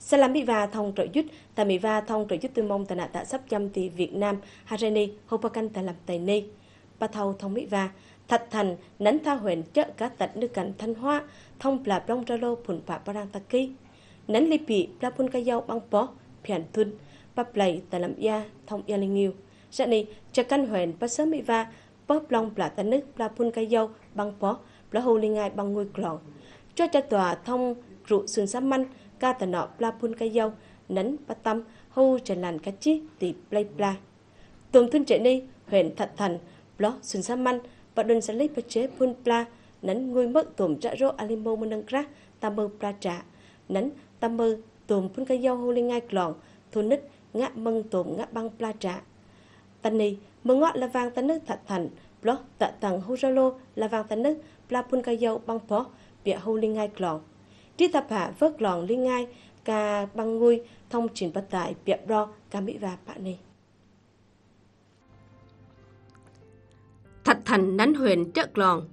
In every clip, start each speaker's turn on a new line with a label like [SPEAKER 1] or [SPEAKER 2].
[SPEAKER 1] Sẽ làm bị va thông trợ giúp, tại Mỹ va thông trợ giúp tư mong tại nạn tạ sắp chăm thì Việt Nam, Harani, Hopakan tại làm tài ni. Bà thâu thông Mỹ va thạch thành, nánh tha huyện chợ cá tạch nước cảnh thanh hoa, thông là bông ra lô phụn phạ bà răng tạc kỳ. Nánh lì bị, là phun ca dâu băng bó, phiền thun, bà plei tại làm gia, thông gia linh yêu. Sẽ này, chợ căn huyện bà sớm Mỹ va bóp long bà tạ nước, là phun ca dâu băng bó, là hồ linh ngài băng ngôi cỏ Cho cha tòa thông rượu xuân sám manh, ka ta nọ pla pun ka yau nắn ba tâm hô trần làn cá chi tì play pla tôm thun trẻ ni huyện thật Thành, blog xuân sa man và đơn sẽ lấy bát chế pun pla nấn ngôi mất tôm trả rô alimo mơ nâng ra tam mơ pla trả nắn tam mơ tôm pun ka yau hô lên ngai clòn thôn nít ngã mâng tôm ngã băng pla trả tân ni mơ ngọ là vàng tân nước thật Thành, blog tạ tầng hô ra lô là vàng tân nước pla pun ka yau băng phó bịa hô lên ngai clòn Tri thập hạ vớt lòn linh ngai, ca băng ngôi, thông trình bất tại, biệp đo, ca mỹ và bạn này. Thật thành nắn huyền trợ lòn,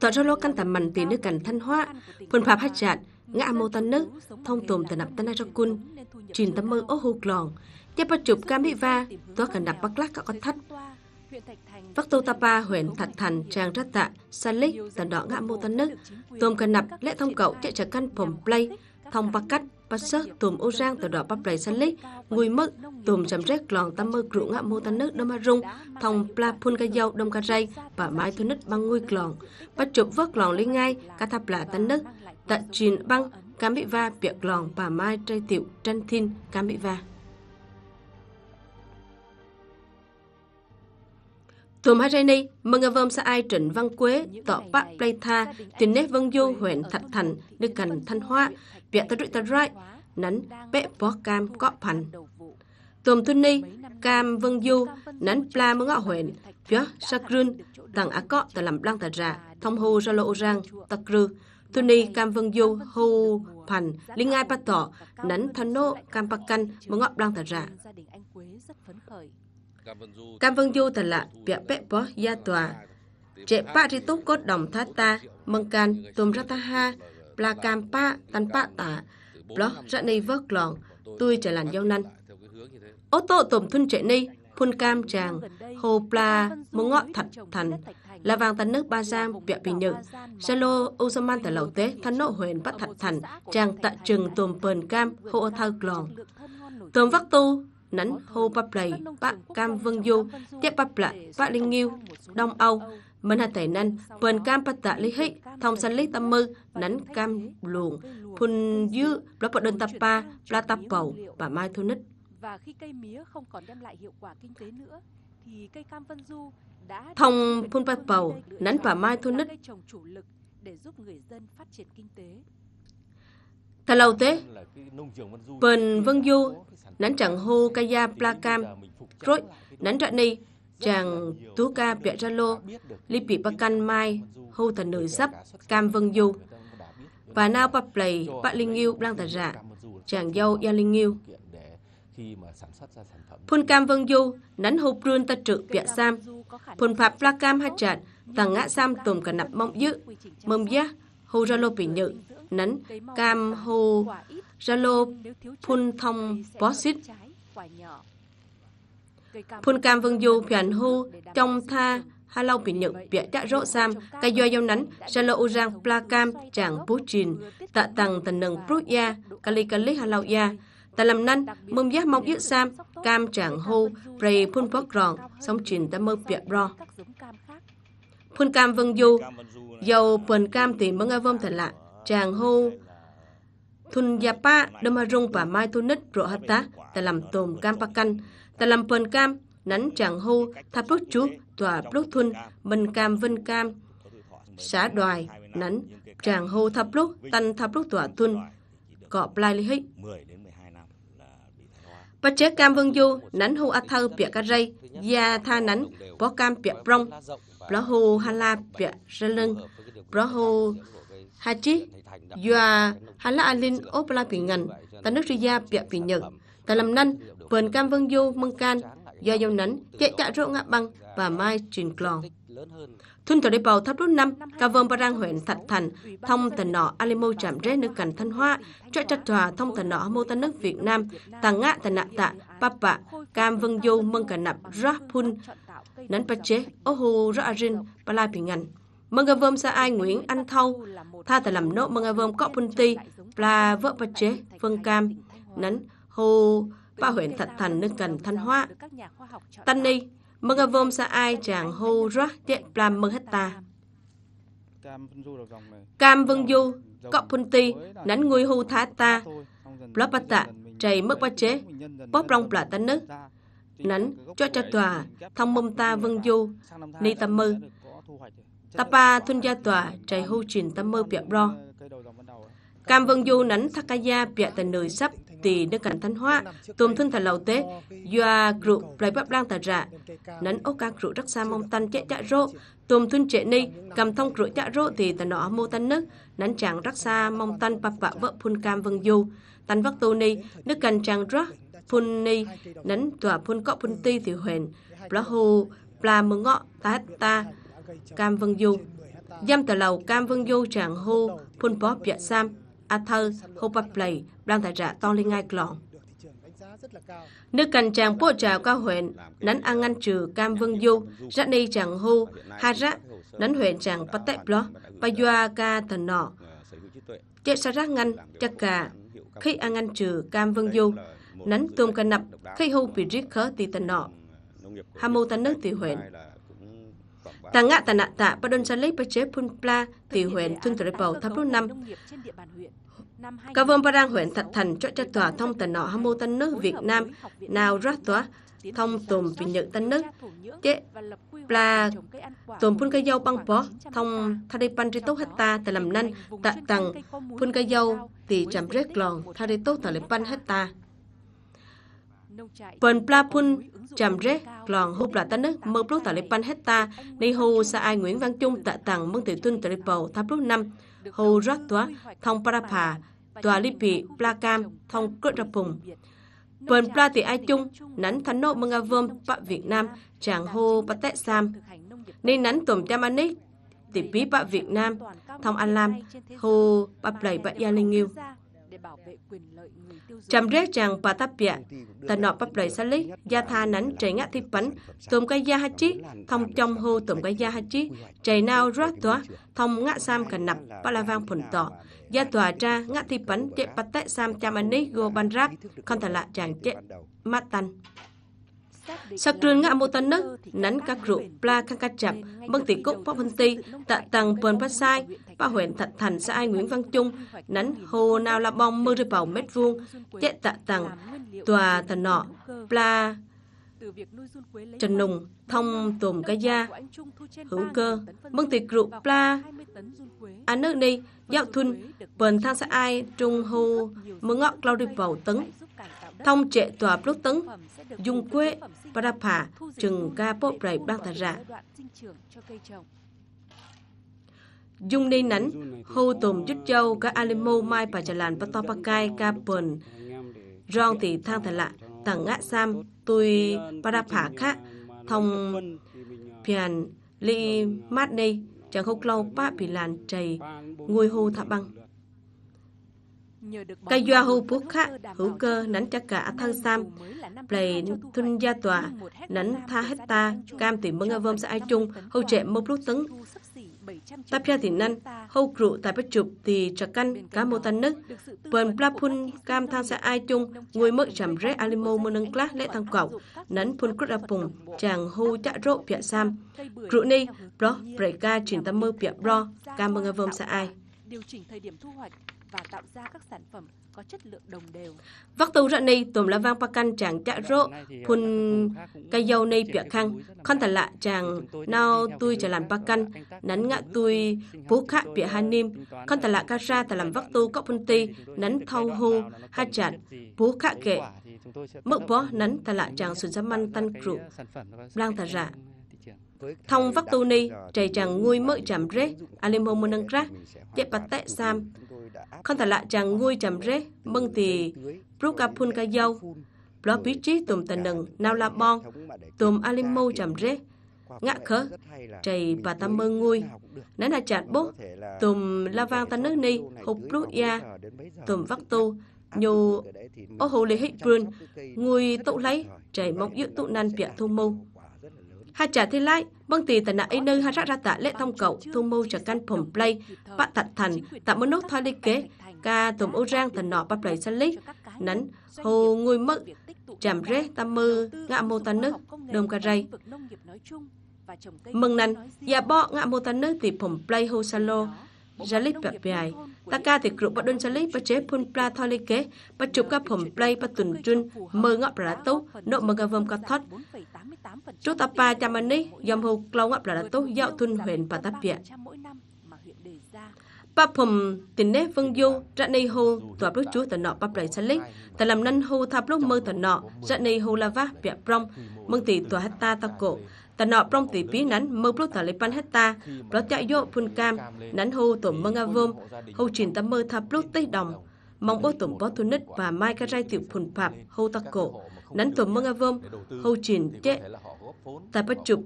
[SPEAKER 1] tỏ ra lô căn tầm mạnh tiền nước cảnh thanh hóa, phần pháp hát chạt, ngã mô tân nước, thông tồn tần nập tân ai quân, truyền tâm mơ ô hô lòn, tiếp bắt chụp ca mỹ va, tỏ cả nập bắc lắc các con thắt Vắc tô tapa huyện Thạch Thành Trang Rát Tạ, Salik, Tần Đỏ Ngã Mô Tân Nước, Tùm Cần Nập, lễ Thông Cậu, Chạy Trở Căn Phồng Play, Thông Bắc Cách, Bắc Sơ, Tùm Ô Giang, Tần Đỏ Bắc Play Salik, Ngùi Mức, Tùm Trầm Rết, Lòn Tâm Mơ Rũ Ngã Mô Tân Nước, Đông Ma Rung, Thông Pla Phun Ca Dâu, Đông Ca rây và mai Thu Nít Băng Ngùi Lòn, Bắc Chụp Vớt Lòn Lý Ngai, Ca Thập Lạ Tân Nước, Tạ Truyền Băng, Cám Bị Va, Biệt Lòn và Mai Trai Tiểu, Tranh thin Cám Bị Va. Thùm Hareni, Mangavon Sa Ai Trịnh Văn Quế, Tọ Bạc Play Tha, Tình Nét Vân Du, huyện Thạch Thành, Đức Cành Thanh Hoa, Việt Tà Rụy Tà Rai, Nánh Bé Bó Cam Có Thành. Tùm Thuân Ni, Cam Vân Du, Nánh Pla Mơ Ngọ Huyện, Phía Sakrun, Tàng Á Có Tà Làm Lăng Tà Rà, Thông Hù Ra Lộ răng Tà Krư, Thuân Ni, Cam Vân Du, Hù Thành, Linh ngai Pa Tọ, Nánh Thanh Nô, Cam Pa Canh, Mơ Ngọ Lăng Tà Rà. Cam Vân Du thật là bịa bẹp bó gia tòa. Trẻ bạ thì tốt cốt đồng thát ta, măng can, tôm ra ta ha, pla cam pa, tan pa tả, blog ra này vớt lòn, tôi trở làn giao năn. Ô tô tổm thun trẻ này, phun cam tràng, hồ pla, mông ngọ thật thần, là vàng tấn nước ba giang, bịa bình nhự, salo, ô dâm man lầu tế, thân nộ huyền bắt thật thần, tràng tạ trừng tổm bờn cam, hộ thao lòn. Tổm vắc tu, nắn hô bắp lầy, bạ cam vương du, tiếp bắp lạ, bạ linh nghiêu, đông âu, mình hạt thể năn, bền cam bạch tạ lý hích, thông san lý tâm mư, nắn cam luồng, phun dư, bla bọt đơn tạp ba, bla tạp bầu, và mai thu nít. Và khi cây mía không còn đem lại hiệu quả kinh tế nữa, thì cây cam vân du đã... Thông phun bắp bầu, nắn và mai thu nít. để giúp người dân phát triển kinh tế. Thật lâu thế, Pền Vân Du, nắn chẳng hô Kaya Plakam, rồi nắn trạng ni, chàng Tú Ca Bẹ Ra Lô, Li Bị Bắc Căn Mai, hô thần nữ sắp Cam Vân Du. Và nào bạc play bạc linh yêu đang thật dạ, chàng dâu ya linh yêu. Phun Cam Vân Du, nắn hô Prun ta trự Bẹ Sam, Phun Phạm Plakam Hát Chạn, tàng ngã Sam tùm cả nặp mong dữ, mông giác, hô Zalo bị nhự, nấn, cam hô Zalo phun thông bó xít. Phun cam vương du phiền hô trong tha Hà Lâu bị nhận bịa đã rõ sam, cây do dâu nắn, ra lô u rang pla cam, chàng bố trình, tạ tầng tần nâng prút ya, kali kali Hà Lâu ya. Tạ làm năn, mông giác mong yết sam, cam chàng hô, prey phun bóc ròn, sóng trình ta mơ bịa bro. Phun cam vân du, dầu phần cam tìm băng avom thật lạ, chàng hô thun yapa đâm hà rung và mai thu nít rộ hạt tá, ta làm tôm cam pa canh, ta làm phần cam, nắn chàng hô, tháp lúc chú, tòa lúc thun, mình cam vân cam, xã đoài, nắn, chàng hô tháp lúc, tanh tháp lúc tòa thun, cọ lai lý hích. Bà chế cam vân du, nắn hô a thơ bịa cà rây, gia tha nắn, bó cam bịa prong. Prahu Hala Ralan, Prahu Hachi, Yua Hala Alin Opla Pì Ngành, Ta Nước Riya Pì Pì Nhật, Ta Lâm Năn, Vườn Cam Vân Du Mân Can, Do Dâu Nánh, Chạy chạy Rộ Ngạ Băng và Mai Trình Clòn. Thun tàu đi bầu thấp rút năm, cà vơm bà rang huyện Thạch Thành, thông tần nọ Alimo chạm rế nước cảnh Thanh Hoa, cho trách tòa thông tần nọ mô tân nước Việt Nam, tàng ngã tần nạ tạ, papa, cam vân du mân cả nạp rác phun, nấn bà chế, ô hù rác rin, bà la bình ngành. Mân gà vơm xa ai Nguyễn Anh Thâu, tha tà làm nốt mân gà vơm có phun ti, bà vợ bà chế, vân cam, nấn hù bà huyện Thạch Thành nước cảnh Thanh Hoa. Tân ni, mừng a vom sa ai trạng hô ra tiện plam mừng hết ta. Cam Vân Du, Cọc Phun Ti, Nánh Ngui Hu Thá Ta, Lóp Bát Tạ, Trầy Mất Bát Chế, Bóp Rong Plà Tánh Nước, nắn Cho cho Tòa, Thông Mông Ta Vân Du, Ni Tâm Mư, Tapa Thun Gia Tòa, Trầy Hu Trình Tâm Mơ Biệt Ro, Cam Vân Du Nánh Thakaya Biệt Tần nơi Sắp, tì nước cảnh thanh hóa tôm thân thả lầu tế doa grụ lại bắp đang thả rạ nấn ốc ca grụ rắc xa mong tan chạy chạy rô tôm thân trệ ni cầm thông grụ chạy rô thì tà nọ mô tan nước nấn chàng rắc xa mong tan bạp bạ vợ phun cam vân du tan vắc tu ni nước cần chàng rắc phun ni nấn tòa phun cọ phun ti thì huyền plá hô plá mơ ngọ tá ta cam vân du Giam tà lầu cam vân du chàng hô phun bóp dạ sam Arthur Hopapley đang tại rạ to lên ngai clon. Nước cành chàng bộ trào cao huyện, nắn an ngăn trừ cam Vân du, rã đi chàng hu, ha rã, nắn huyện chàng bắt tệ bó, bà ca thần nọ. Chết xa rác ngăn, chắc cả, khi an ngăn trừ cam Vân du, nắn tôm ca nập, khi hu bị riết khớ tì thần nọ. Hà mô tấn nước tì huyện, Tà ngạ tà nạ tạ bà đơn gia lích chế phun pla vì huyện thun tờ bầu tháp lúc năm. Cả vông ba đang huyện thật thành cho cho tòa thông tà nọ hâm mô tân nước Việt Nam nào ra tòa thông tùm vì nhận tân nước chế pla tùm phun cây dâu băng bó thông thà đi pan tốt hát ta tà làm năn tạ tầng phun cây dâu thì chạm rét lòn thà đi tốt tà lệ pan hết ta. Phần Plapun Trầm Rết Lòn Hụp là Tấn Đức Mơ Blúc Tà Lê Pan Hecta Ni Hù Sa Ai Nguyễn Văn Trung Tạ Tàng Mương Thị Tuân Tà Lê Bầu Tháp Lúc Năm Hù Rác Tóa Thông Parapà Tòa Lê Pị Plakam Thông Cớt Rập Phùng Phần Pla Thị Ai Trung Nắn Thánh Nộ Mương A Vơm Bạ Việt Nam Tràng Hô Bá Tết Sam Ni Nắn Tùm Trăm An Nít Tỷ Bí Bạ Việt Nam Thông An Lam Hù Bạ Lầy Bạ Gia Linh Nghiêu Chăm rét rằng Patapya, ta nọ bắp đời xa lý, gia tha nắn trẻ ngã thiết bánh, tùm cái gia hachi, thông trong hô tùm cái gia hachi, trẻ nào rát tỏa, thông ngã sam cả nập, bà la vang phùn tỏ. Gia tòa ra ngã thiết bánh, chạy bắt tệ sam chăm anh go ban rác, không thể lạ chàng chạy mát tanh. Sakrun ngã mô tân nấc, nắn các rượu pla khăn cắt chậm, băng tỷ cốc bóp vân ti, tạ tầng bờn phát sai, ba huyện thật thành xã ai Nguyễn Văn Trung, nắn hồ nào là bong mơ rơi bầu mét vuông, chạy tạ tầng, tòa thần nọ, pla Trần Nùng, thông tùm cá da, hữu cơ, mương tịch rượu pla, anh nước đi, giao thun, bần thang xã ai, trung hô, mơ ngọ lao đi vào tấn, thông trệ tòa lúc tấn, dung quế, Parapha, trừng ca bốp rầy bang thả rạ. Dung ni nắn, hô tùm dứt châu, ca alimo mai bà trà làn bà to bà cai, ca bần, rong tỷ thang thả lạ, tặng ngã sam, tui Parapha khác, thông pian li mát đây, chẳng hốc lâu ba bị làn trầy, ngôi hô thả băng cây Yahoo Pukha hữu cơ nắn cha cả thang sam plei thun gia tòa nắn tha hết ta cam tỷ mơ vơm sa ai chung hậu trẻ mơ lúc tấn tap ra thì năn hậu crụ tại bất chụp thì trà căn cá mô tan nức bần plapun cam thang sa ai chung ngồi mỡ chầm ré alimo mơ nâng class lễ thang cẩu nắn phun cút apung chàng hô chạ rộ pịa sam crụ ni bro preka chuyển tâm mơ pịa bro cam mơ vơm sa ai điều chỉnh thời điểm thu hoạch và tạo ra các sản phẩm có chất lượng đồng đều. Waktu rani tùm la vang pa căn chàng chạ rộ phun ờ, cây dâu nay bịa khăn con thật lạ chàng nào tôi trở làm pa căn nắn ngã tôi bố khạ bịa hà nim con thật lạ ca ra thật làm waktu có phun ti nắn thâu hô ha chạt bố khạ kệ mỡ bó nắn thật lạ chàng xuân giám măn tan trụ lang thật rạ thông vắc tu ni chạy chàng ngôi mỡ chạm rế alim hô mô nâng rác chạy bạc tệ sam không thể lạ chàng ngôi chầm rế, mâng tì, rút gặp phun ca dâu, lo bí trí tùm tần nừng, nào là bon, tùm alimo chầm rế, ngã khớ, trầy và ta mơ ngôi, nãy là chạt bố, tùm la vang ta nước ni, hụt rút ya, tùm vắc tu, nhô ô hồ lê hít brun, ngôi tụ lấy, trầy mong yếu tụ năn piạ thu mâu. Hacha thi lai, băng tì tần nãy nơi hát ra tạ lệ thông cậu, thu mưu trở căn phồng play, bạn thật thần, tạm mất nốt thoa lý kế, ca tùm ô rang tần nọ bắp lấy sân lý, nắn, hồ ngôi mất, chạm rế tam mơ, ngạ mô tần nước, đồng cà rây. Mừng nắn, dạ bọ ngạ mô tần nước thì phồng play hô sa lô, ra lít bạc bài. Ta ca thì cực bắt đơn ra lít bắt chế phun pla thoa lý kế, bắt chụp ca phồng play bắt tuần trưng, mơ ngọ bà rá nộ mơ gà vâm ca thoát. Chỗ tập bà chà mần ní, dòng hục lâu ngập là tốt dạo thun huyện và tập viện. Bà phùm tình nế vương du, ra nây hô, tòa bước chúa tần nọ bắp đầy sân lích, tà làm năn hô tháp lúc mơ tần nọ, ra nây hô la vá, viện prong, mừng tỷ tòa hát ta ta cổ, tà nọ prong tỷ bí nắn mơ bước tà lấy pan hát ta, bó chạy dụ phun cam, nắn hô tổ mơ ngà vôm, hô truyền tâm mơ tháp lúc tây đồng, mong bó tổng bó thu nít và mai ca rai tiểu phùn phạm hô ta cổ, nắn đánh trộm mương Avom, hậu chuyển chế, tại bắt chụp,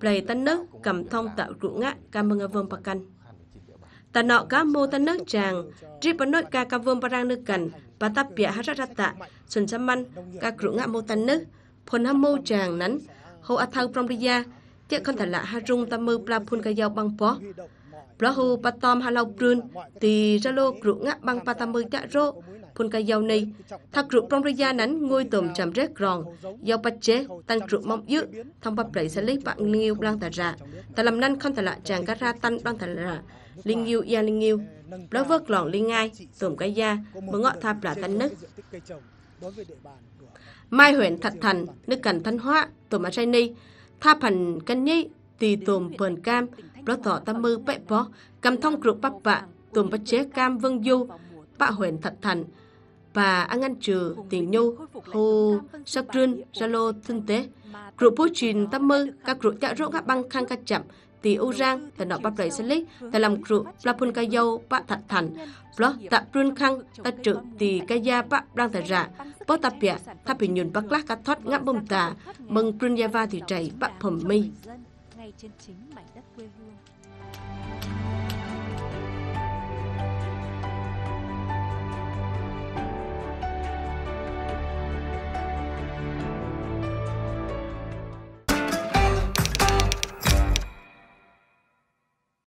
[SPEAKER 1] plei tân nước cầm thông tạo rượu ngã ca mương Avom Pakan. Tại nọ cá mô tân nước tràng, trip bắn nội ca ca vơm parang nước cần, bà tạp bịa hát ra tạ, xuân xăm măn, ca rượu ngã mô tân nước, phồn hâm mô tràng nắn, hậu á thâu prong đi ra, tiết con thật lạ hà rung tâm mưu pla phun ca dao băng bó. Plahu patom halau prun thì ralo rượu ngã băng patamui đã rô phun cây dầu này thắc rượu prong ra nắn ngôi tôm chạm rết ròn dầu bạch chế tan rượu mong dữ thông bắp lấy sẽ lấy bạn nghiêu đang tà ra tà làm năn không tà lạ chàng cá ra tăng đang tà ra linh yêu ya linh yêu đó vớt lòn linh ngai tôm cây da mở ngọ tháp là tan nứt mai huyện thạch thành nước cần thanh hóa tôm ở trai ni tháp hành canh nhi tì tôm vườn cam tâm bẹp cầm thông bạ tùm chế cam vân du รถต่อตามมือเปะปอกำท่องกรุปปับปะตุ่มปัจเจกาม vương du ปะ huyền thật thành và ăn ăn trừ tiền nhu hồ sắc rươn lô thân tế rượu bố trình tâm mơ các rượu chạy rỗ các băng khang ca chậm tì ưu rang tại nọ bắp đầy xe lít tại làm rượu la phun ca dâu bạ thật thành lo tạ prun khang ta trự tì ca gia bạ đang tại rạ bó ta pịa tháp bị nhuận bắc lát ca thoát ngã bông tà mừng prun gia va thì chảy bạ phẩm mi ngay trên chính mảnh đất quê hương